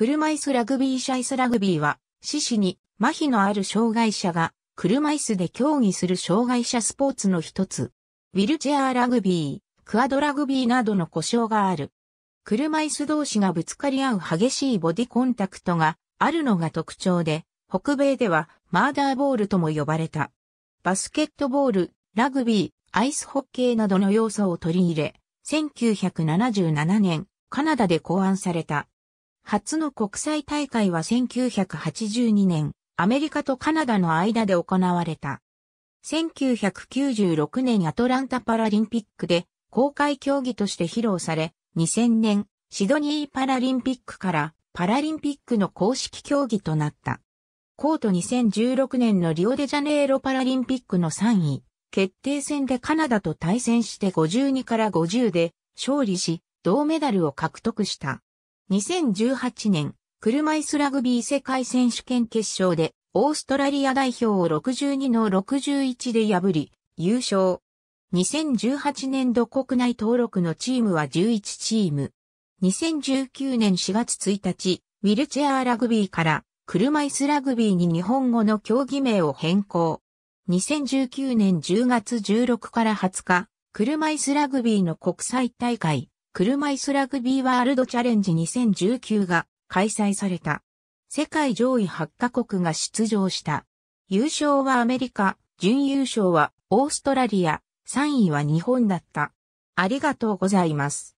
車椅子ラグビーシャイスラグビーは、四肢に麻痺のある障害者が、車椅子で競技する障害者スポーツの一つ。ウィルチェアラグビー、クアドラグビーなどの故障がある。車椅子同士がぶつかり合う激しいボディコンタクトがあるのが特徴で、北米ではマーダーボールとも呼ばれた。バスケットボール、ラグビー、アイスホッケーなどの要素を取り入れ、1977年、カナダで考案された。初の国際大会は1982年、アメリカとカナダの間で行われた。1996年アトランタパラリンピックで公開競技として披露され、2000年シドニーパラリンピックからパラリンピックの公式競技となった。コート2016年のリオデジャネイロパラリンピックの3位、決定戦でカナダと対戦して52から50で勝利し、銅メダルを獲得した。2018年、車椅子ラグビー世界選手権決勝で、オーストラリア代表を62の61で破り、優勝。2018年度国内登録のチームは11チーム。2019年4月1日、ウィルチェアラグビーから車椅子ラグビーに日本語の競技名を変更。2019年10月16から20日、車椅子ラグビーの国際大会、車椅子ラグビーワールドチャレンジ2019が開催された。世界上位8カ国が出場した。優勝はアメリカ、準優勝はオーストラリア、3位は日本だった。ありがとうございます。